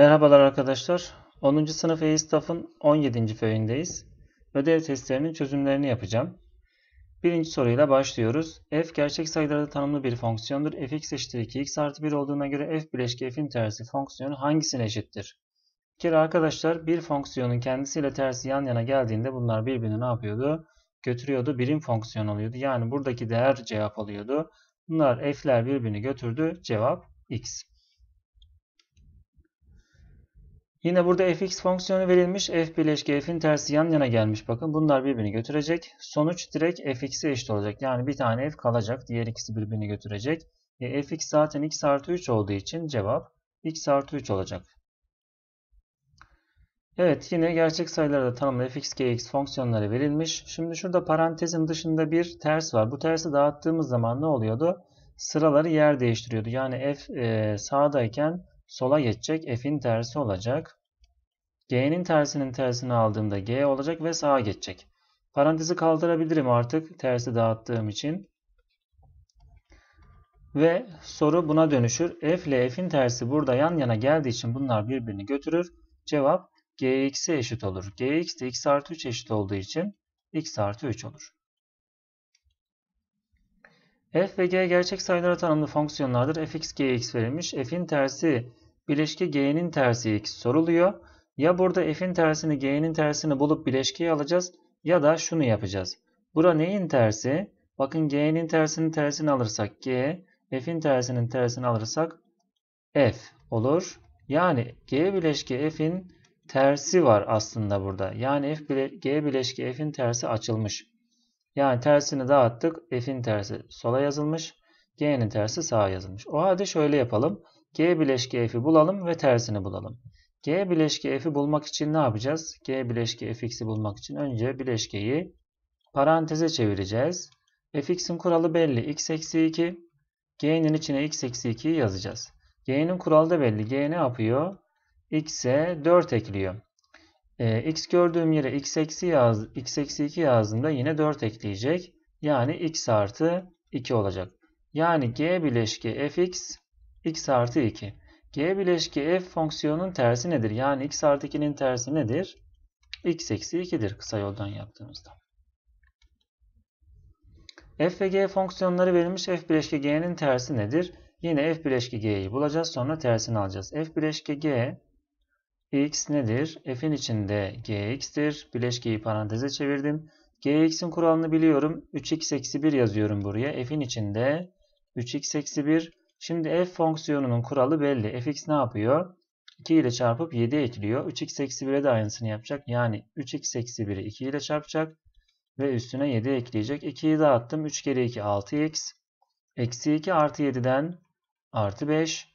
Merhabalar arkadaşlar. 10. sınıf E-Staff'ın 17. föyündeyiz. Ödev testlerinin çözümlerini yapacağım. Birinci soruyla başlıyoruz. F gerçek sayılarda tanımlı bir fonksiyondur. fx eşittir 2x artı 1 olduğuna göre f bileşke f'in tersi fonksiyonu hangisine eşittir? Bir kere arkadaşlar bir fonksiyonun kendisiyle tersi yan yana geldiğinde bunlar birbirini ne yapıyordu? Götürüyordu. Birim fonksiyon oluyordu. Yani buradaki değer cevap oluyordu. Bunlar f'ler birbirini götürdü. Cevap x. Yine burada fx fonksiyonu verilmiş. f bileşke f'in tersi yan yana gelmiş. Bakın bunlar birbirini götürecek. Sonuç direkt fx'e eşit olacak. Yani bir tane f kalacak. Diğer ikisi birbirini götürecek. E, fx zaten x artı 3 olduğu için cevap x artı 3 olacak. Evet yine gerçek sayılarda tanımlı fx, gx fonksiyonları verilmiş. Şimdi şurada parantezin dışında bir ters var. Bu tersi dağıttığımız zaman ne oluyordu? Sıraları yer değiştiriyordu. Yani f e, sağdayken sola geçecek. F'in tersi olacak. G'nin tersinin tersini aldığımda G olacak ve sağa geçecek. Parantezi kaldırabilirim artık tersi dağıttığım için. Ve soru buna dönüşür. F ile F'in tersi burada yan yana geldiği için bunlar birbirini götürür. Cevap Gx'e eşit olur. Gx de x artı 3 eşit olduğu için x artı 3 olur. F ve G gerçek sayılara tanımlı fonksiyonlardır. fx, gx verilmiş. F'in tersi Bileşki g'nin tersi x soruluyor. Ya burada f'in tersini g'nin tersini bulup bileşkeye alacağız ya da şunu yapacağız. Bura neyin tersi? Bakın g'nin tersinin tersini alırsak g, f'in tersinin tersini alırsak f olur. Yani g bileşki f'in tersi var aslında burada. Yani f bile, g bileşki f'in tersi açılmış. Yani tersini dağıttık. F'in tersi sola yazılmış. G'nin tersi sağa yazılmış. O halde şöyle yapalım. G bileşke f'i bulalım ve tersini bulalım. G bileşke f'i bulmak için ne yapacağız? G bileşke fx'i bulmak için önce bileşkeyi paranteze çevireceğiz. fx'in kuralı belli. x eksi 2. G'nin içine x eksi 2'yi yazacağız. G'nin kuralı da belli. G ne yapıyor? X'e 4 ekliyor. E, x gördüğüm yere x eksi, yaz, x eksi 2 yazdığımda yine 4 ekleyecek. Yani x artı 2 olacak. Yani G bileşke fx x artı 2. G bileşki f fonksiyonunun tersi nedir? Yani x artı 2'nin tersi nedir? x eksi 2'dir kısa yoldan yaptığımızda. f ve g fonksiyonları verilmiş f bileşki g'nin tersi nedir? Yine f bileşki g'yi bulacağız sonra tersini alacağız. f bileşki g x nedir? f'in içinde gx'tir. Bileşkiyi paranteze çevirdim. gx'in kuralını biliyorum. 3x eksi 1 yazıyorum buraya. f'in içinde 3x eksi 1 Şimdi f fonksiyonunun kuralı belli. fx ne yapıyor? 2 ile çarpıp 7 ekliyor. 3x eksi 1'e de aynısını yapacak. Yani 3x eksi 1'i 2 ile çarpacak. Ve üstüne 7 ekleyecek. 2'yi dağıttım. 3 kere 2 6x. Eksi 2 artı 7'den artı 5.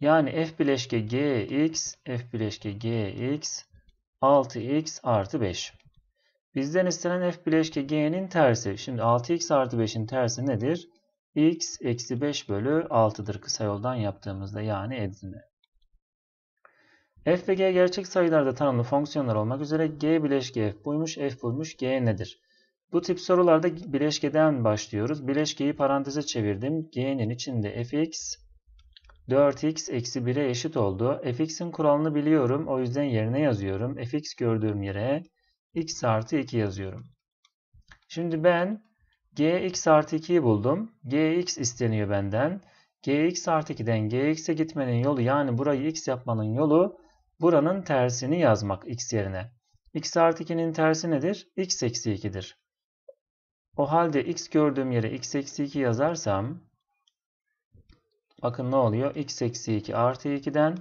Yani f bileşke gx, f bileşke gx 6x artı 5. Bizden istenen f bileşke g'nin tersi. Şimdi 6x artı 5'in tersi nedir? x eksi 5 bölü 6'dır kısa yoldan yaptığımızda yani edinme. f ve g gerçek sayılarda tanımlı fonksiyonlar olmak üzere g bileşke f buymuş, f buymuş, g nedir? Bu tip sorularda bileşkeden başlıyoruz. Bileşkeyi paranteze çevirdim. g'nin içinde fx 4x eksi 1'e eşit oldu. fx'in kuralını biliyorum. O yüzden yerine yazıyorum. fx gördüğüm yere x artı 2 yazıyorum. Şimdi ben gx artı 2'yi buldum. gx isteniyor benden. gx artı 2'den gx'e gitmenin yolu yani burayı x yapmanın yolu buranın tersini yazmak x yerine. x artı 2'nin tersi nedir? x eksi 2'dir. O halde x gördüğüm yere x eksi 2 yazarsam bakın ne oluyor? x eksi 2 artı 2'den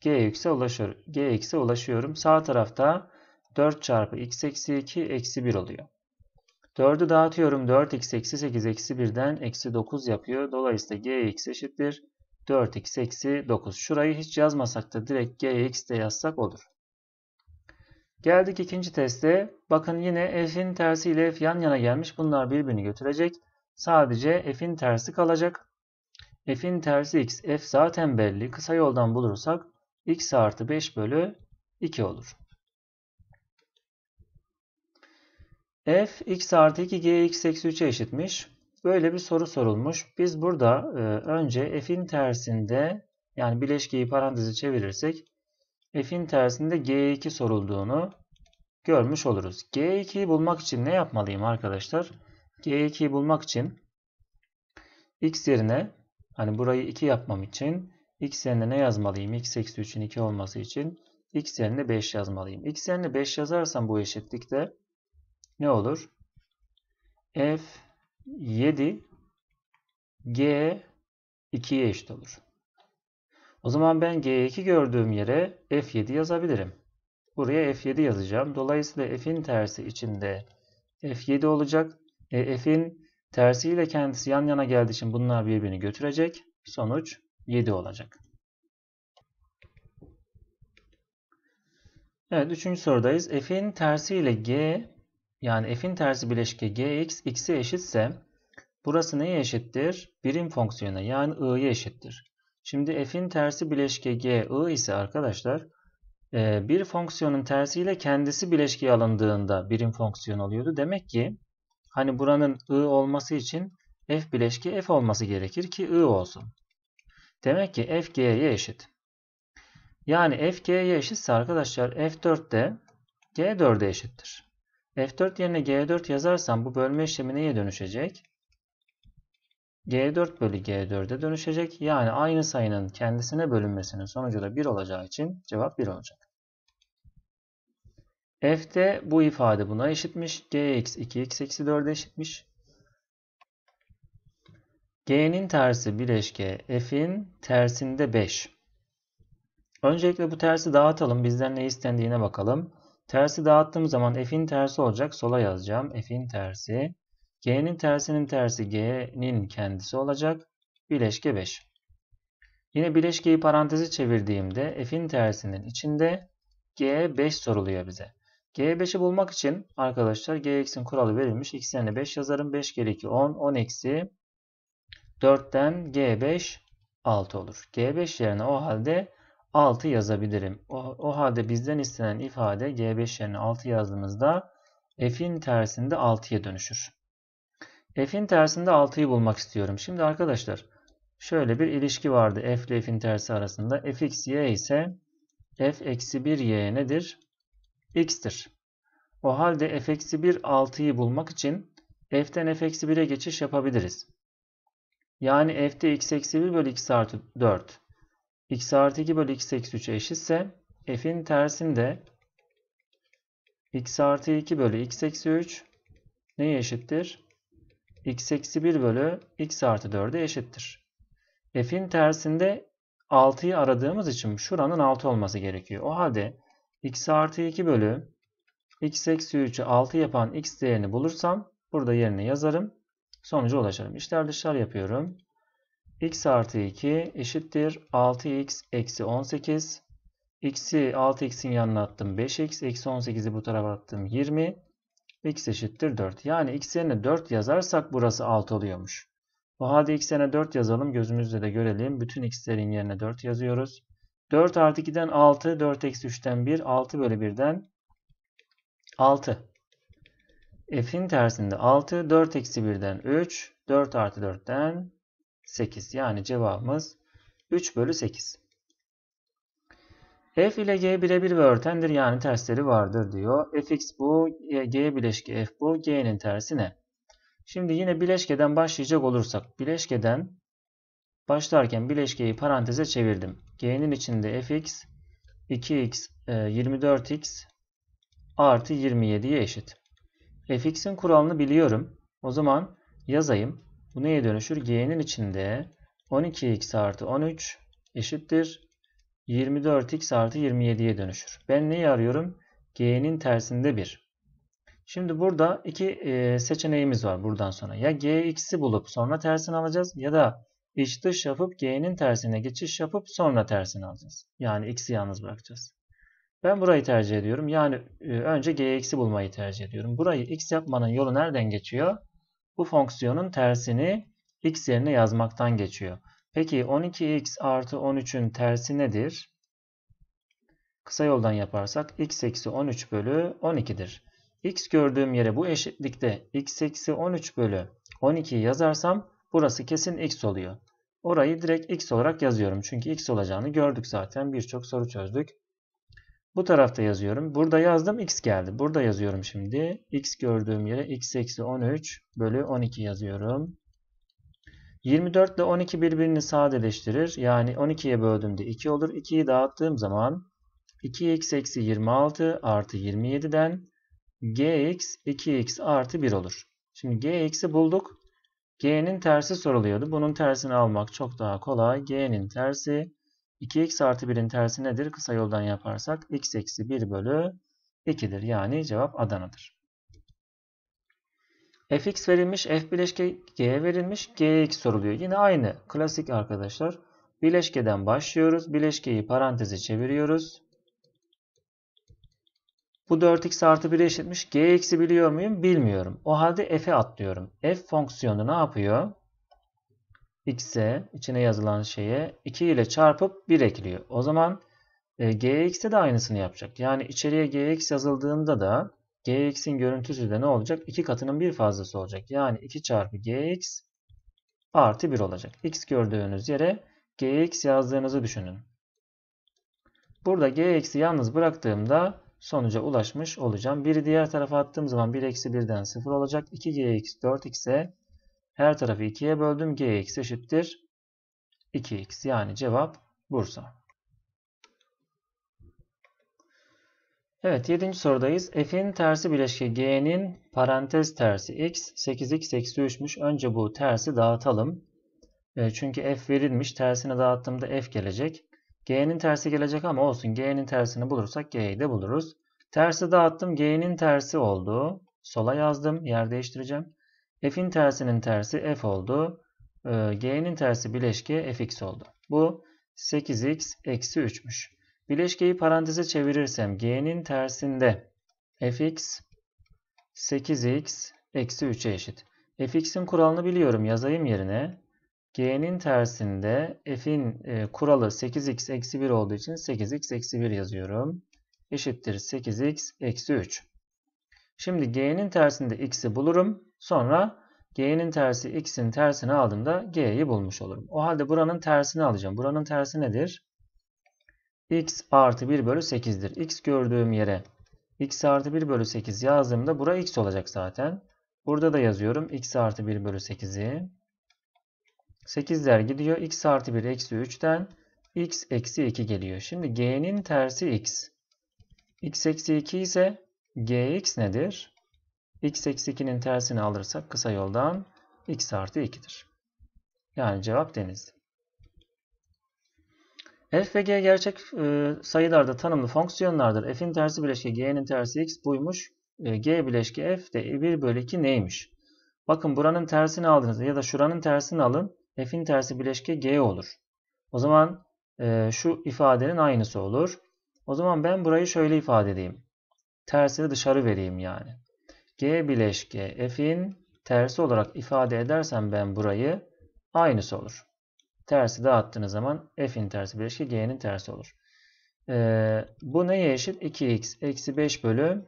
gx'e ulaşıyorum. gx'e ulaşıyorum. Sağ tarafta 4 çarpı x eksi 2 eksi 1 oluyor. 4'ü dağıtıyorum. 4x eksi 8 eksi 1'den eksi 9 yapıyor. Dolayısıyla gx eşittir. 4x eksi 9. Şurayı hiç yazmasak da direkt gx de yazsak olur. Geldik ikinci teste. Bakın yine f'in tersi ile f yan yana gelmiş. Bunlar birbirini götürecek. Sadece f'in tersi kalacak. f'in tersi x. f zaten belli. Kısa yoldan bulursak x artı 5 bölü 2 olur. f x artı 2 g x eksi 3'e eşitmiş. Böyle bir soru sorulmuş. Biz burada e, önce f'in tersinde yani bileşkeyi parantezi çevirirsek f'in tersinde g2 sorulduğunu görmüş oluruz. g2'yi bulmak için ne yapmalıyım arkadaşlar? g2'yi bulmak için x yerine hani burayı 2 yapmam için x yerine ne yazmalıyım? x eksi 3'ün 2 olması için x yerine 5 yazmalıyım. x yerine 5 yazarsam bu eşitlikte ne olur? F 7 G 2'ye eşit olur. O zaman ben G2 gördüğüm yere F7 yazabilirim. Buraya F7 yazacağım. Dolayısıyla F'in tersi içinde F7 olacak. E, F'in tersiyle kendisi yan yana geldiği için bunlar birbirini götürecek. Sonuç 7 olacak. Evet üçüncü sorudayız. F'in tersiyle G yani f'in tersi bileşke gx x'e eşitse burası neye eşittir? Birim fonksiyona yani i'ye eşittir. Şimdi f'in tersi bileşke g i ise arkadaşlar e, bir fonksiyonun tersiyle kendisi bileşkiye alındığında birim fonksiyon oluyordu. Demek ki hani buranın i olması için f bileşke f olması gerekir ki i olsun. Demek ki f g'ye eşit. Yani f g'ye eşitse arkadaşlar f4 de g4'e eşittir. F4 yerine G4 yazarsam bu bölme işlemi neye dönüşecek? G4 bölü G4'e dönüşecek. Yani aynı sayının kendisine bölünmesinin sonucu da 1 olacağı için cevap 1 olacak. F'de bu ifade buna eşitmiş. Gx 2x eksi 4'e eşitmiş. G'nin tersi bileşke F'in tersinde 5. Öncelikle bu tersi dağıtalım. Bizden ne istendiğine bakalım. Tersi dağıttığım zaman f'in tersi olacak. Sola yazacağım. f'in tersi. G'nin tersinin tersi G'nin kendisi olacak. Bileşke 5. Yine bileşkeyi parantezi çevirdiğimde f'in tersinin içinde G 5 soruluyor bize. G5'i bulmak için arkadaşlar G-x'in kuralı verilmiş. X yerine 5 yazarım. 5 kere 2 10. 10 eksi 4'ten G5 6 olur. G5 yerine o halde 6 yazabilirim. O, o halde bizden istenen ifade G5 yerine 6 yazdığımızda f'in tersinde 6'ya dönüşür. f'in tersinde 6'yı bulmak istiyorum. Şimdi arkadaşlar şöyle bir ilişki vardı f ile f'in tersi arasında. f(x,y) ise f eksi 1 y nedir? x'tir. O halde f eksi 1 6'yı bulmak için f'ten f eksi 1'e geçiş yapabiliriz. Yani f'te x eksi 1 bölü x artı 4 x artı 2 bölü x eksi 3'e eşitse f'in tersinde x artı 2 bölü x eksi 3 neye eşittir? x eksi 1 bölü x artı 4'e eşittir. f'in tersinde 6'yı aradığımız için şuranın 6 olması gerekiyor. O halde x artı 2 bölü x eksi 3'ü 6 yapan x değerini bulursam burada yerine yazarım. Sonuca ulaşırım. İşler dışlar yapıyorum x artı 2 eşittir 6x eksi 18. X'i 6x'in yanına attım 5x. Eksi 18'i bu tarafa attım 20. X eşittir 4. Yani x yerine 4 yazarsak burası 6 oluyormuş. Bu halde x yerine 4 yazalım. Gözümüzle de görelim. Bütün x'lerin yerine 4 yazıyoruz. 4 artı 2'den 6. 4 eksi 3'ten 1. 6 bölü 1'den 6. F'in tersinde 6. 4 eksi 1'den 3. 4 artı 4'ten 8. Yani cevabımız 3 bölü 8. F ile G birebir ve örtendir yani tersleri vardır diyor. Fx bu, e, G bileşki, F bu, G'nin tersi ne? Şimdi yine bileşkeden başlayacak olursak. Bileşkeden başlarken bileşkeyi paranteze çevirdim. G'nin içinde fx 2x 24x e, artı 27'ye eşit. fx'in kuralını biliyorum. O zaman yazayım. Bu neye dönüşür? G'nin içinde 12x artı 13 eşittir 24x artı 27'ye dönüşür. Ben neyi arıyorum? G'nin tersinde 1. Şimdi burada iki e, seçeneğimiz var buradan sonra. Ya Gx'i bulup sonra tersini alacağız ya da iç dış yapıp G'nin tersine geçiş yapıp sonra tersini alacağız. Yani X'i yalnız bırakacağız. Ben burayı tercih ediyorum. Yani e, önce Gx'i bulmayı tercih ediyorum. Burayı X yapmanın yolu nereden geçiyor? Bu fonksiyonun tersini x yerine yazmaktan geçiyor. Peki 12x artı 13'ün tersi nedir? Kısa yoldan yaparsak x eksi 13 bölü 12'dir. x gördüğüm yere bu eşitlikte x eksi 13 bölü 12'yi yazarsam burası kesin x oluyor. Orayı direkt x olarak yazıyorum. Çünkü x olacağını gördük zaten. Birçok soru çözdük. Bu tarafta yazıyorum. Burada yazdım x geldi. Burada yazıyorum şimdi. x gördüğüm yere x eksi 13 bölü 12 yazıyorum. 24 ile 12 birbirini sadeleştirir. Yani 12'ye böldüğümde 2 olur. 2'yi dağıttığım zaman 2x eksi 26 artı 27'den gx 2x artı 1 olur. Şimdi gx'i bulduk. g'nin tersi soruluyordu. Bunun tersini almak çok daha kolay. g'nin tersi 2x artı 1'in tersi nedir? Kısa yoldan yaparsak x eksi 1 bölü 2'dir. Yani cevap Adana'dır. fx verilmiş, f bileşke g'ye verilmiş, gx soruluyor. Yine aynı klasik arkadaşlar. Bileşkeden başlıyoruz. Bileşkeyi paranteze çeviriyoruz. Bu 4x artı 1'e eşitmiş. g eksi biliyor muyum? Bilmiyorum. O halde f'e atlıyorum. f fonksiyonu ne yapıyor? x'e içine yazılan şeye 2 ile çarpıp 1 ekliyor. O zaman e, gx'te de aynısını yapacak. Yani içeriye gx yazıldığında da gx'in görüntüsü de ne olacak? 2 katının bir fazlası olacak. Yani 2 çarpı gx artı 1 olacak. x gördüğünüz yere gx yazdığınızı düşünün. Burada gx'i yalnız bıraktığımda sonuca ulaşmış olacağım. 1'i diğer tarafa attığım zaman 1 eksi 1'den 0 olacak. 2gx 4x'e her tarafı 2'ye böldüm. Gx eşittir 2x. Yani cevap Bursa. Evet 7. sorudayız. F'in tersi bileşke G'nin parantez tersi x 8x eksi 3'müş. Önce bu tersi dağıtalım. E, çünkü f verilmiş. Tersini dağıttığımda f gelecek. G'nin tersi gelecek ama olsun. G'nin tersini bulursak G'yi de buluruz. Tersi dağıttım. G'nin tersi oldu. Sola yazdım. Yer değiştireceğim. F'in tersinin tersi F oldu. Ee, G'nin tersi bileşke Fx oldu. Bu 8x eksi 3'müş. Bileşkeyi paranteze çevirirsem G'nin tersinde Fx 8x eksi 3'e eşit. Fx'in kuralını biliyorum yazayım yerine. G'nin tersinde F'in e, kuralı 8x eksi 1 olduğu için 8x eksi 1 yazıyorum. Eşittir 8x eksi 3. Şimdi G'nin tersinde x'i bulurum. Sonra g'nin tersi x'in tersini aldığımda g'yi bulmuş olurum. O halde buranın tersini alacağım. Buranın tersi nedir? x artı 1 bölü 8'dir. x gördüğüm yere x artı 1 bölü 8 yazdığımda bura x olacak zaten. Burada da yazıyorum x artı 1 bölü 8'i. 8'ler gidiyor. x artı 1 eksi 3'ten x eksi 2 geliyor. Şimdi g'nin tersi x. x eksi 2 ise gx nedir? x eksi 2'nin tersini alırsak kısa yoldan x artı 2'dir. Yani cevap denizli. F ve G gerçek e, sayılarda tanımlı fonksiyonlardır. F'in tersi bileşke G'nin tersi X buymuş. E, G bileşke F de 1 bölü 2 neymiş? Bakın buranın tersini aldığınızda ya da şuranın tersini alın. F'in tersi bileşke G olur. O zaman e, şu ifadenin aynısı olur. O zaman ben burayı şöyle ifade edeyim. Tersini dışarı vereyim yani. G bileşke f'in tersi olarak ifade edersem ben burayı aynısı olur. Tersi dağıttığınız zaman f'in tersi bileşke g'nin tersi olur. Ee, bu neye eşit? 2x eksi 5 bölü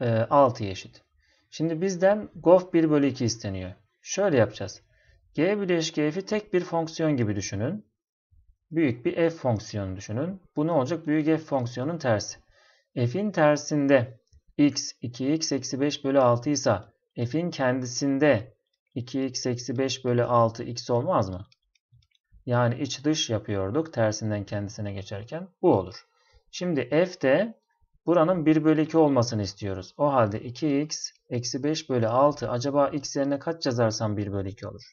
e, 6'ya eşit. Şimdi bizden gof 1 bölü 2 isteniyor. Şöyle yapacağız. G bileşke f'i tek bir fonksiyon gibi düşünün. Büyük bir f fonksiyonu düşünün. Bu ne olacak? Büyük f fonksiyonun tersi. f'in tersinde x 2x eksi 5 bölü 6 ise f'in kendisinde 2x eksi 5 bölü 6 x olmaz mı? Yani iç dış yapıyorduk tersinden kendisine geçerken bu olur. Şimdi f de buranın 1 bölü 2 olmasını istiyoruz. O halde 2x eksi 5 bölü 6 acaba x yerine kaç yazarsam 1 bölü 2 olur?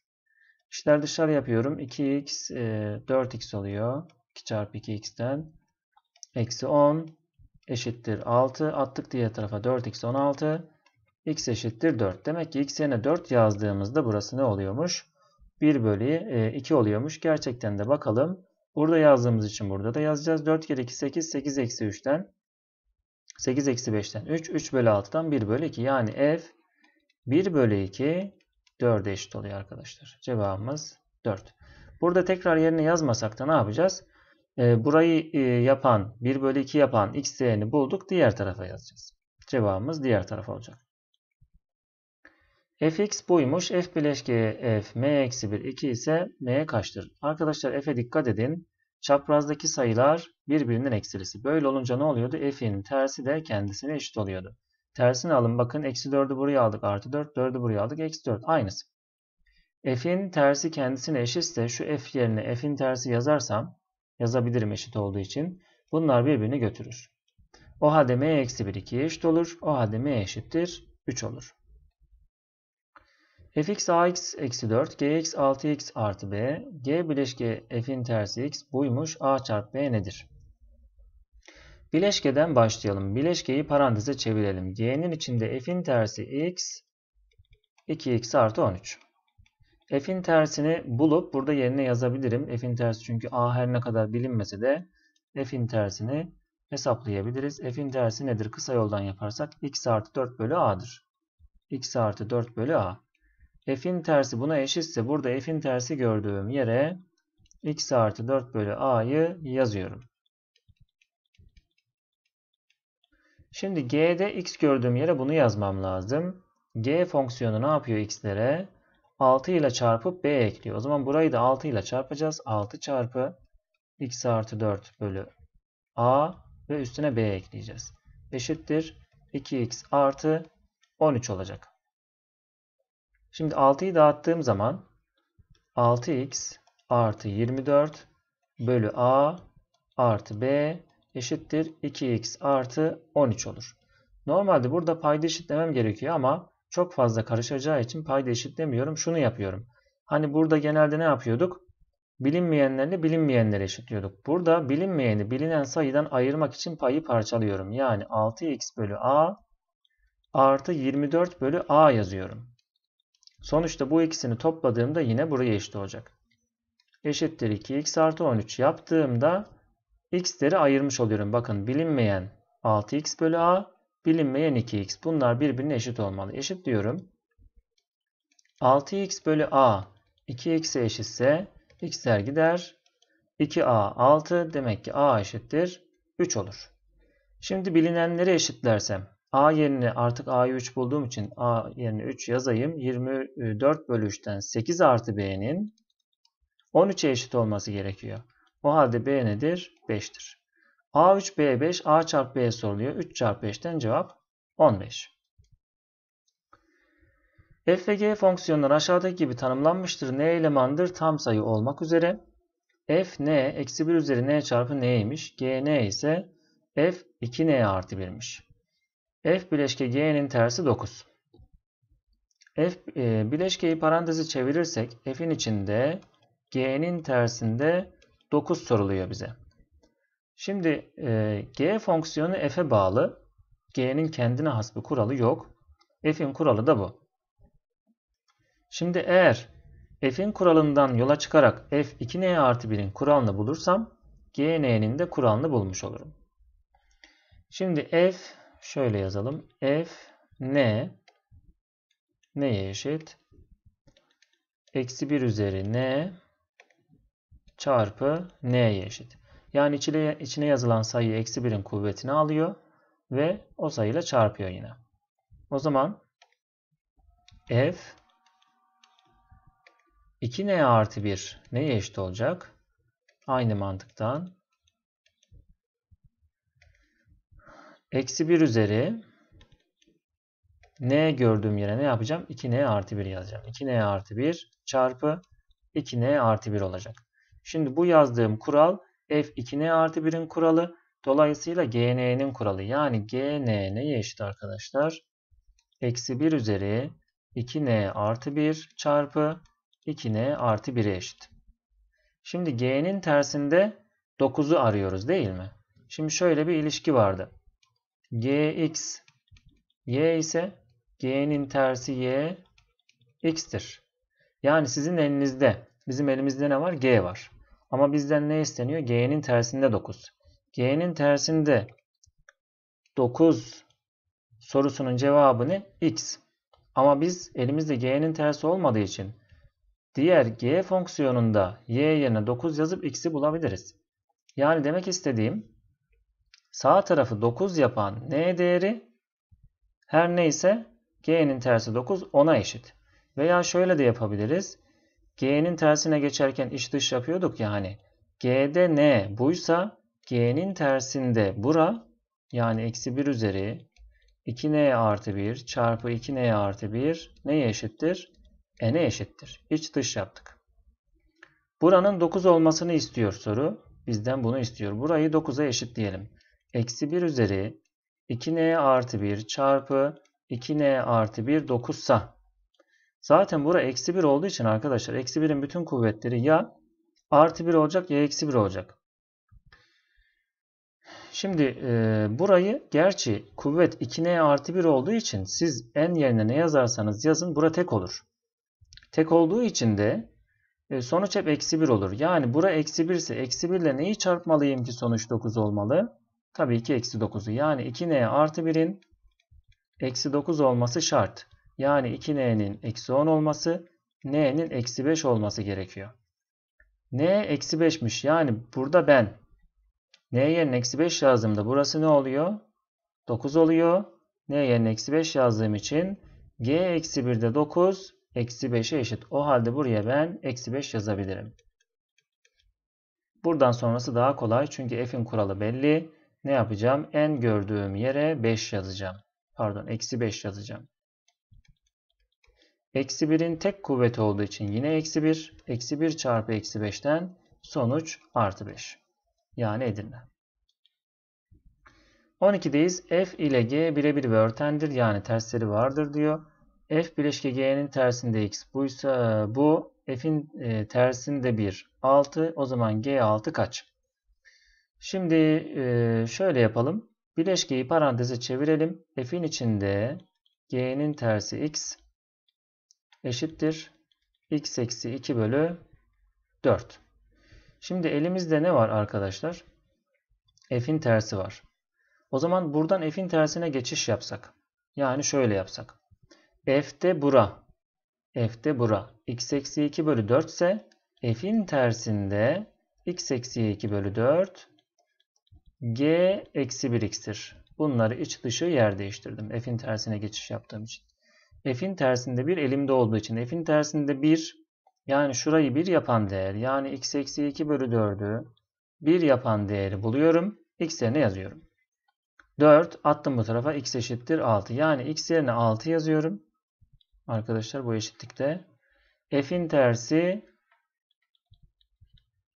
İşler dışarı yapıyorum. 2x e, 4x oluyor. 2 çarpı 2x'ten. Eksi 10 eşittir 6. Attık diğer tarafa 4x 16. x eşittir 4. Demek ki x yerine 4 yazdığımızda burası ne oluyormuş? 1 bölü 2 e, oluyormuş. Gerçekten de bakalım. Burada yazdığımız için burada da yazacağız. 4 kere 2 8. 8 eksi 3'ten 8 eksi 5'ten 3. 3 bölü 6'dan 1 bölü 2. Yani f 1 bölü 2 4'e eşit oluyor arkadaşlar. Cevabımız 4. Burada tekrar yerine yazmasak da ne yapacağız? Ee, burayı e, yapan 1 bölü 2 yapan x değerini bulduk. Diğer tarafa yazacağız. Cevabımız diğer taraf olacak. fx buymuş. f bileşke f m eksi 1 2 ise m'ye kaçtır? Arkadaşlar f'e dikkat edin. Çaprazdaki sayılar birbirinin eksilisi. Böyle olunca ne oluyordu? f'in tersi de kendisine eşit oluyordu. Tersini alın. Bakın eksi 4'ü buraya aldık. Artı 4. 4'ü buraya aldık. Eksi 4. Aynısı. f'in tersi kendisine eşitse şu f yerine f'in tersi yazarsam yazabilirim eşit olduğu için. Bunlar birbirini götürür. O halde m eksi 1 2'ye eşit olur. O halde m eşittir 3 olur. fx ax eksi 4 gx 6x artı b g bileşke f'in tersi x buymuş a çarpı b nedir? Bileşkeden başlayalım. Bileşkeyi paranteze çevirelim. g'nin içinde f'in tersi x 2x artı 13. F'in tersini bulup burada yerine yazabilirim. F'in tersi çünkü A her ne kadar bilinmese de F'in tersini hesaplayabiliriz. F'in tersi nedir? Kısa yoldan yaparsak x artı 4 bölü A'dır. x artı 4 bölü A. F'in tersi buna eşitse burada F'in tersi gördüğüm yere x artı 4 bölü A'yı yazıyorum. Şimdi G'de x gördüğüm yere bunu yazmam lazım. G fonksiyonu ne yapıyor x'lere? 6 ile çarpıp b ekliyor. O zaman burayı da 6 ile çarpacağız. 6 çarpı x artı 4 bölü a ve üstüne b ekleyeceğiz. Eşittir 2x artı 13 olacak. Şimdi 6'yı dağıttığım zaman 6x artı 24 bölü a artı b eşittir 2x artı 13 olur. Normalde burada payda eşitlemem gerekiyor ama çok fazla karışacağı için payda eşitlemiyorum. Şunu yapıyorum. Hani burada genelde ne yapıyorduk? Bilinmeyenlerle bilinmeyenleri eşitliyorduk. Burada bilinmeyeni bilinen sayıdan ayırmak için payı parçalıyorum. Yani 6x bölü a artı 24 bölü a yazıyorum. Sonuçta bu ikisini topladığımda yine buraya eşit olacak. Eşittir 2x artı 13 yaptığımda x'leri ayırmış oluyorum. Bakın bilinmeyen 6x bölü a bilinmeyen 2x. Bunlar birbirine eşit olmalı. Eşit diyorum. 6x bölü a 2x'e eşitse x'ler gider. 2a 6 demek ki a eşittir 3 olur. Şimdi bilinenleri eşitlersem a yerine artık a'yı 3 bulduğum için a yerine 3 yazayım. 24 bölü 3'ten 8 artı b'nin 13'e eşit olması gerekiyor. O halde b nedir? 5'tir. A3 B5 A çarpı B soruluyor. 3 çarpı 5'ten cevap 15. F ve G fonksiyonları aşağıdaki gibi tanımlanmıştır. N elemandır tam sayı olmak üzere. F n eksi 1 üzeri n çarpı n'ymiş. G n ise f 2n artı 1'miş. F bileşke g'nin tersi 9. F e, bileşkeyi parantezi çevirirsek f'in içinde g'nin tersinde 9 soruluyor bize. Şimdi e, g fonksiyonu f'e bağlı. g'nin kendine has bir kuralı yok. f'in kuralı da bu. Şimdi eğer f'in kuralından yola çıkarak f 2n artı 1'in kuralını bulursam g gn'nin de kuralını bulmuş olurum. Şimdi f şöyle yazalım. f n neye eşit? Eksi 1 üzeri n çarpı n'ye eşit. Yani içine, içine yazılan sayı eksi 1'in kuvvetini alıyor ve o sayıyla çarpıyor yine. O zaman f 2n artı 1 neye eşit olacak? Aynı mantıktan eksi 1 üzeri n gördüğüm yere ne yapacağım? 2n artı 1 yazacağım. 2n artı 1 çarpı 2n artı 1 olacak. Şimdi bu yazdığım kural F2N artı 1'in kuralı. Dolayısıyla GN'nin kuralı. Yani GN neye eşit arkadaşlar? Eksi 1 üzeri 2N artı 1 çarpı 2N artı 1'e eşit. Şimdi G'nin tersinde 9'u arıyoruz değil mi? Şimdi şöyle bir ilişki vardı. Gx y ise G'nin tersi y x'tir. Yani sizin elinizde bizim elimizde ne var? G var. Ama bizden ne isteniyor? G'nin tersinde 9. G'nin tersinde 9 sorusunun cevabı ne? X. Ama biz elimizde G'nin tersi olmadığı için diğer G fonksiyonunda Y yerine 9 yazıp X'i bulabiliriz. Yani demek istediğim sağ tarafı 9 yapan N değeri her neyse G'nin tersi 9 10'a eşit. Veya şöyle de yapabiliriz. G'nin tersine geçerken iç dış yapıyorduk yani G'de N buysa G'nin tersinde bura yani eksi 1 üzeri 2N artı 1 çarpı 2N artı 1 neye eşittir? N'e eşittir. İç dış yaptık. Buranın 9 olmasını istiyor soru. Bizden bunu istiyor. Burayı 9'a eşit diyelim. Eksi 1 üzeri 2N artı 1 çarpı 2N artı 1 9 sa Zaten bura eksi 1 olduğu için arkadaşlar eksi 1'in bütün kuvvetleri ya artı 1 olacak ya eksi 1 olacak. Şimdi e, burayı gerçi kuvvet 2n artı 1 olduğu için siz n yerine ne yazarsanız yazın bura tek olur. Tek olduğu için de e, sonuç hep eksi 1 olur. Yani bura eksi 1 ise eksi 1 ile neyi çarpmalıyım ki sonuç 9 olmalı? Tabii ki eksi 9'u. Yani 2n artı 1'in eksi 9 olması şart. Yani 2n'nin eksi 10 olması, n'nin eksi 5 olması gerekiyor. n eksi 5'miş. Yani burada ben n yerine eksi 5 yazdığımda burası ne oluyor? 9 oluyor. n yerine eksi 5 yazdığım için g eksi 1'de 9 eksi 5'e eşit. O halde buraya ben eksi 5 yazabilirim. Buradan sonrası daha kolay çünkü f'in kuralı belli. Ne yapacağım? n gördüğüm yere 5 yazacağım. Pardon eksi 5 yazacağım. Eksi 1'in tek kuvveti olduğu için yine eksi 1. Eksi 1 çarpı eksi 5'ten sonuç artı 5. Yani Edirne. 12'deyiz. F ile G birebir ve örtendir. Yani tersleri vardır diyor. F bileşke G'nin tersinde X. Buysa bu F'in e, tersinde 1. 6. O zaman G 6 kaç? Şimdi e, şöyle yapalım. Bileşkeyi paranteze çevirelim. F'in içinde G'nin tersi X eşittir x eksi 2 bölü 4. Şimdi elimizde ne var arkadaşlar? f'in tersi var. O zaman buradan f'in tersine geçiş yapsak. Yani şöyle yapsak. f'de bura. f'de bura. x eksi 2 bölü 4 ise f'in tersinde x eksi 2 bölü 4 g eksi 1x'tir. Bunları iç dışı yer değiştirdim. f'in tersine geçiş yaptığım için f'in tersinde 1 elimde olduğu için f'in tersinde 1 yani şurayı 1 yapan değer yani x eksi 2 bölü 4'ü 1 yapan değeri buluyorum. x yerine yazıyorum. 4 attım bu tarafa x eşittir 6. Yani x yerine 6 yazıyorum. Arkadaşlar bu eşitlikte. f'in tersi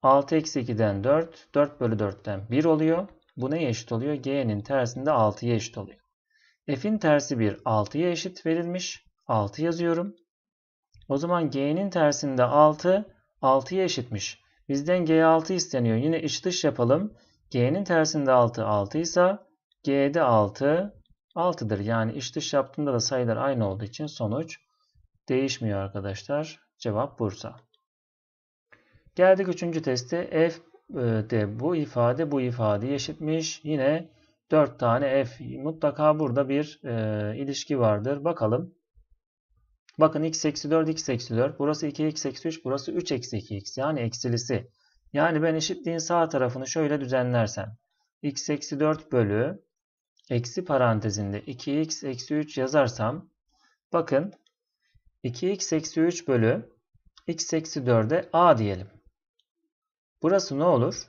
6 eksi 2'den 4. 4 bölü 4'ten 1 oluyor. Bu neye eşit oluyor? g'nin tersinde 6'ya eşit oluyor f'in tersi 1 6'ya eşit verilmiş. 6 yazıyorum. O zaman g'nin tersinde 6 6'ya eşitmiş. Bizden g 6 isteniyor. Yine iç dış yapalım. g'nin tersinde 6 6 ise g'de 6 6'dır. Yani iç dış yaptığımda da sayılar aynı olduğu için sonuç değişmiyor arkadaşlar. Cevap Bursa. Geldik üçüncü teste. F e, de bu ifade bu ifadeye eşitmiş. Yine 4 tane f. Mutlaka burada bir e, ilişki vardır. Bakalım. Bakın x eksi 4 x eksi 4. Burası 2 x eksi 3. Burası 3 eksi 2 x. Yani eksilisi. Yani ben eşitliğin sağ tarafını şöyle düzenlersem. x eksi 4 bölü eksi parantezinde 2x eksi 3 yazarsam. Bakın 2x eksi 3 bölü x eksi 4'e a diyelim. Burası ne olur?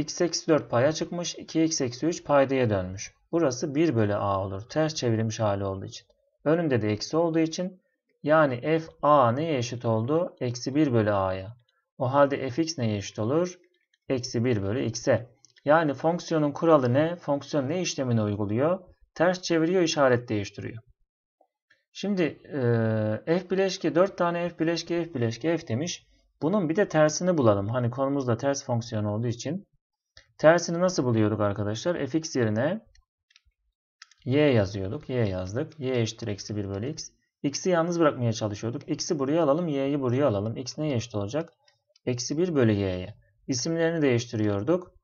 x eksi 4 paya çıkmış. 2x eksi 3 paydaya dönmüş. Burası 1 bölü a olur. Ters çevrilmiş hali olduğu için. Önünde de eksi olduğu için yani f a neye eşit oldu? Eksi 1 bölü a'ya. O halde fx neye eşit olur? Eksi 1 bölü x'e. Yani fonksiyonun kuralı ne? Fonksiyon ne işlemini uyguluyor? Ters çeviriyor, işaret değiştiriyor. Şimdi e, f bileşke 4 tane f bileşke f bileşke f demiş. Bunun bir de tersini bulalım. Hani konumuzda ters fonksiyon olduğu için. Tersini nasıl buluyorduk arkadaşlar? fx yerine y yazıyorduk. Y yazdık. y eşittir eksi 1 bölü x. x'i yalnız bırakmaya çalışıyorduk. x'i buraya alalım. y'yi buraya alalım. x neye eşit olacak? Eksi 1 bölü y'ye. İsimlerini değiştiriyorduk.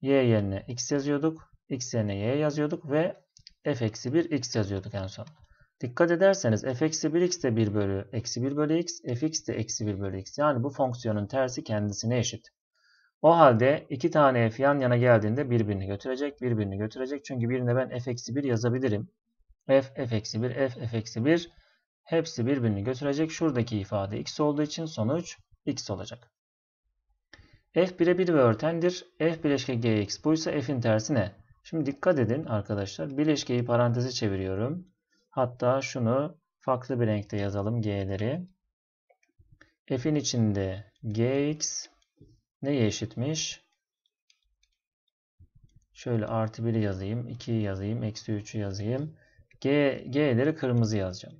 y yerine x yazıyorduk. x yerine y yazıyorduk ve f eksi 1 x yazıyorduk en son. Dikkat ederseniz f eksi 1x de 1 bölü eksi 1 bölü x, fx de eksi 1 bölü x. Yani bu fonksiyonun tersi kendisine eşit. O halde iki tane f yan yana geldiğinde birbirini götürecek, birbirini götürecek. Çünkü birine ben f-1 yazabilirim. f, f-1, f, f-1 hepsi birbirini götürecek. Şuradaki ifade x olduğu için sonuç x olacak. f 1'e 1 ve örtendir. f bileşke gx buysa f'in tersi ne? Şimdi dikkat edin arkadaşlar. Bileşkeyi paranteze çeviriyorum. Hatta şunu farklı bir renkte yazalım g'leri. f'in içinde gx Neye eşitmiş? Şöyle artı 1'i yazayım. 2'yi yazayım. Eksi 3'ü yazayım. G, G'leri kırmızı yazacağım.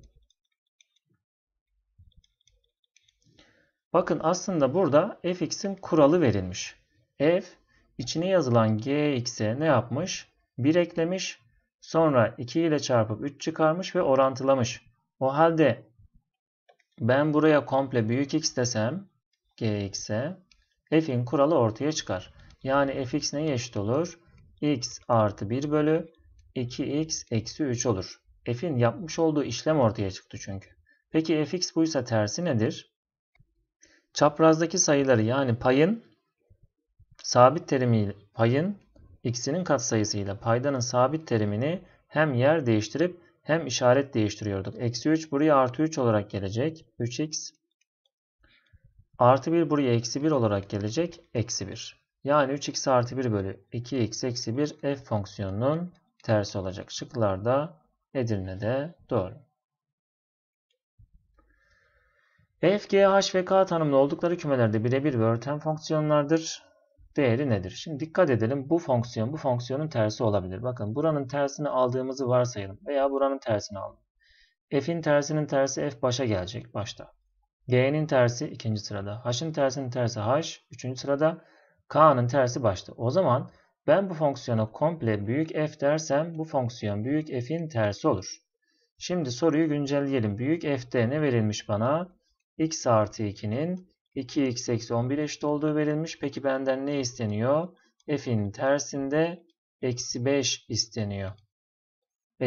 Bakın aslında burada fx'in kuralı verilmiş. f içine yazılan gx'e ne yapmış? 1 eklemiş. Sonra 2 ile çarpıp 3 çıkarmış ve orantılamış. O halde ben buraya komple büyük x desem gx'e f'in kuralı ortaya çıkar. Yani fx neye eşit olur? x artı 1 bölü 2x eksi 3 olur. f'in yapmış olduğu işlem ortaya çıktı çünkü. Peki fx buysa tersi nedir? Çaprazdaki sayıları yani payın sabit terimi payın x'inin katsayısıyla paydanın sabit terimini hem yer değiştirip hem işaret değiştiriyorduk. Eksi 3 buraya artı 3 olarak gelecek. 3x Artı 1 buraya eksi 1 olarak gelecek. Eksi 1. Yani 3x artı 1 bölü 2x eksi 1 f fonksiyonunun tersi olacak. Şıklar Şıklarda Edirne'de doğru. F, G, H ve K tanımlı oldukları kümelerde birebir ve örten fonksiyonlardır. Değeri nedir? Şimdi dikkat edelim. Bu fonksiyon bu fonksiyonun tersi olabilir. Bakın buranın tersini aldığımızı varsayalım veya buranın tersini alalım. F'in tersinin tersi F başa gelecek başta. G'nin tersi ikinci sırada. H'ın tersinin tersi H üçüncü sırada. K'nın tersi başta. O zaman ben bu fonksiyona komple büyük F dersem bu fonksiyon büyük F'in tersi olur. Şimdi soruyu güncelleyelim. Büyük F'de ne verilmiş bana? X artı 2'nin 2x eksi 11 eşit olduğu verilmiş. Peki benden ne isteniyor? F'in tersinde eksi 5 isteniyor.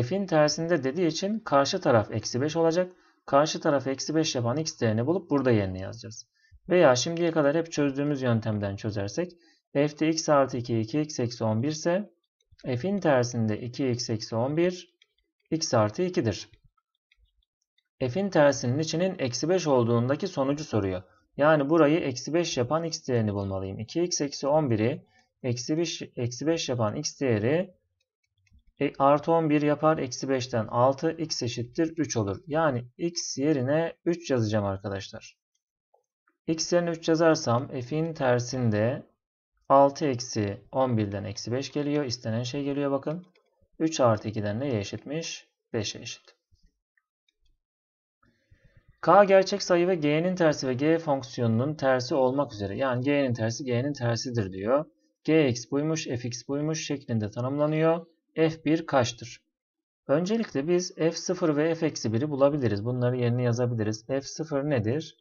F'in tersinde dediği için karşı taraf eksi 5 olacak. Karşı tarafı eksi 5 yapan x değerini bulup burada yerine yazacağız. Veya şimdiye kadar hep çözdüğümüz yöntemden çözersek f'te x artı 2 2x eksi 11 ise f'in tersinde 2x eksi 11 x artı 2'dir. f'in tersinin içinin eksi 5 olduğundaki sonucu soruyor. Yani burayı eksi 5 yapan x değerini bulmalıyım. 2x eksi 11'i eksi 5 yapan x değeri e, artı 11 yapar. Eksi 5'ten 6. X eşittir 3 olur. Yani X yerine 3 yazacağım arkadaşlar. X yerine 3 yazarsam f'in tersinde 6 eksi 11'den eksi 5 geliyor. İstenen şey geliyor bakın. 3 artı 2'den neye eşitmiş? 5'e eşit. K gerçek sayı ve G'nin tersi ve G fonksiyonunun tersi olmak üzere. Yani G'nin tersi G'nin tersidir diyor. Gx buymuş, fx buymuş şeklinde tanımlanıyor f1 kaçtır? Öncelikle biz f0 ve f-1'i bulabiliriz. Bunları yerine yazabiliriz. f0 nedir?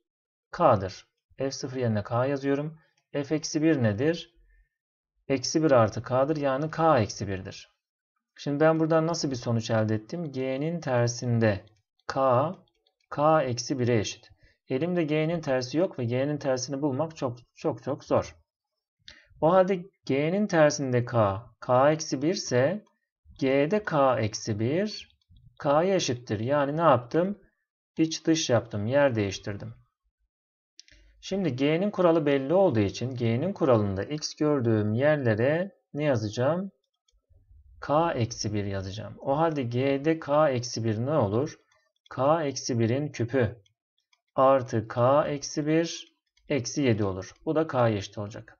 k'dır. f0 yerine k yazıyorum. f-1 nedir? Eksi 1 artı k'dır. Yani k eksi 1'dir. Şimdi ben buradan nasıl bir sonuç elde ettim? g'nin tersinde k, k eksi 1'e eşit. Elimde g'nin tersi yok ve g'nin tersini bulmak çok çok çok zor. O halde g'nin tersinde k, k eksi 1 ise G'de K eksi 1. K'ya eşittir. Yani ne yaptım? İç dış yaptım. Yer değiştirdim. Şimdi G'nin kuralı belli olduğu için G'nin kuralında X gördüğüm yerlere ne yazacağım? K eksi 1 yazacağım. O halde G'de K eksi 1 ne olur? K eksi 1'in küpü artı K eksi 1 eksi 7 olur. Bu da K'ya eşit olacak.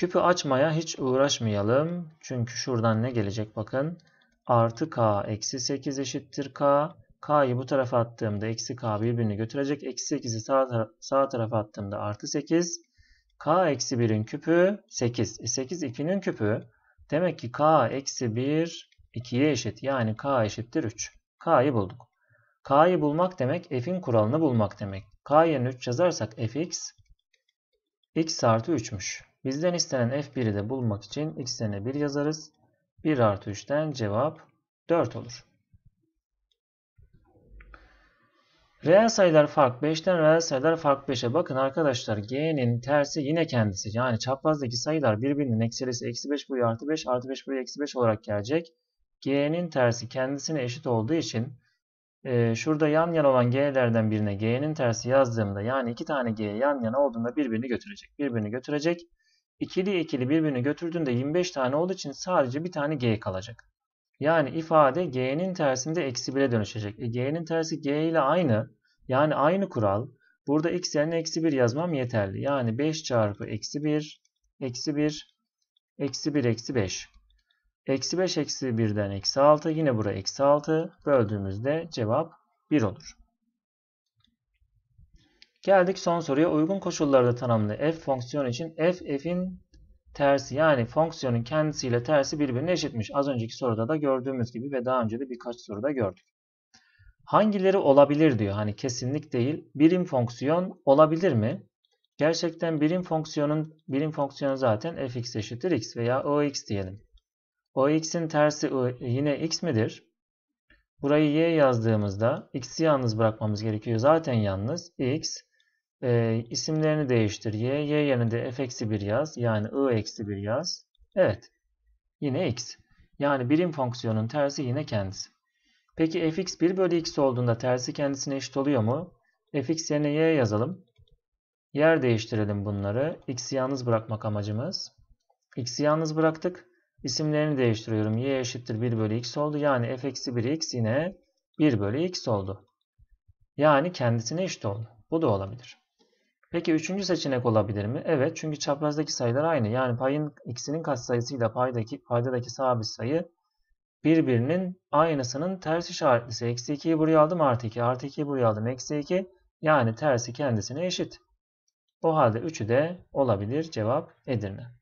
Küpü açmaya hiç uğraşmayalım. Çünkü şuradan ne gelecek bakın. Artı k eksi 8 eşittir k. K'yı bu tarafa attığımda eksi k birbirini götürecek. Eksi 8'i sağ, sağ tarafa attığımda artı 8. K eksi 1'in küpü 8. E 8 2'nin küpü. Demek ki k eksi 1 2'ye eşit. Yani k eşittir 3. K'yı bulduk. K'yı bulmak demek f'in kuralını bulmak demek. K yerine 3 yazarsak fx x artı 3'müş. Bizden istenen f1'i de bulmak için x'lerine 1 yazarız. 1 artı 3'ten cevap 4 olur. Reel sayılar fark 5'ten reel sayılar fark 5'e. Bakın arkadaşlar g'nin tersi yine kendisi. Yani çaprazdaki sayılar birbirinin eksilisi eksi 5 buraya artı 5 artı 5 buraya eksi 5 olarak gelecek. g'nin tersi kendisine eşit olduğu için e, şurada yan yana olan g'lerden birine g'nin tersi yazdığımda yani iki tane g yan yana olduğunda birbirini götürecek. Birbirini götürecek ikili ikili birbirini götürdüğünde 25 tane olduğu için sadece bir tane g kalacak. Yani ifade g'nin tersinde eksi 1'e dönüşecek. E, g'nin tersi g ile aynı. Yani aynı kural. Burada x yerine eksi 1 yazmam yeterli. Yani 5 çarpı eksi 1, eksi 1, eksi 1, eksi 5. Eksi 5 eksi 1'den eksi 6. Yine buraya eksi 6. Böldüğümüzde cevap 1 olur. Geldik son soruya. Uygun koşullarda tanımlı f fonksiyon için f f'in tersi yani fonksiyonun kendisiyle tersi birbirine eşitmiş. Az önceki soruda da gördüğümüz gibi ve daha önce de birkaç soruda gördük. Hangileri olabilir diyor. Hani kesinlik değil. Birim fonksiyon olabilir mi? Gerçekten birim fonksiyonun birim fonksiyonu zaten fx eşittir x veya ox diyelim. ox'in tersi yine x midir? Burayı y yazdığımızda x'i yalnız bırakmamız gerekiyor. Zaten yalnız x e, isimlerini değiştir. Y. Y yerine de f eksi 1 yaz. Yani I eksi 1 yaz. Evet. Yine x. Yani birim fonksiyonun tersi yine kendisi. Peki fx 1 bölü x olduğunda tersi kendisine eşit oluyor mu? fx yerine y yazalım. Yer değiştirelim bunları. x'i yalnız bırakmak amacımız. x'i yalnız bıraktık. İsimlerini değiştiriyorum. y eşittir 1 bölü x oldu. Yani f eksi 1 x yine 1 bölü x oldu. Yani kendisine eşit oldu. Bu da olabilir. Peki üçüncü seçenek olabilir mi? Evet çünkü çaprazdaki sayılar aynı. Yani payın ikisinin katsayısıyla paydaki, paydadaki sabit sayı birbirinin aynısının ters işaretlisi. Eksi 2'yi buraya aldım artı 2. Artı 2'yi buraya aldım eksi 2. Yani tersi kendisine eşit. O halde 3'ü de olabilir cevap Edirne.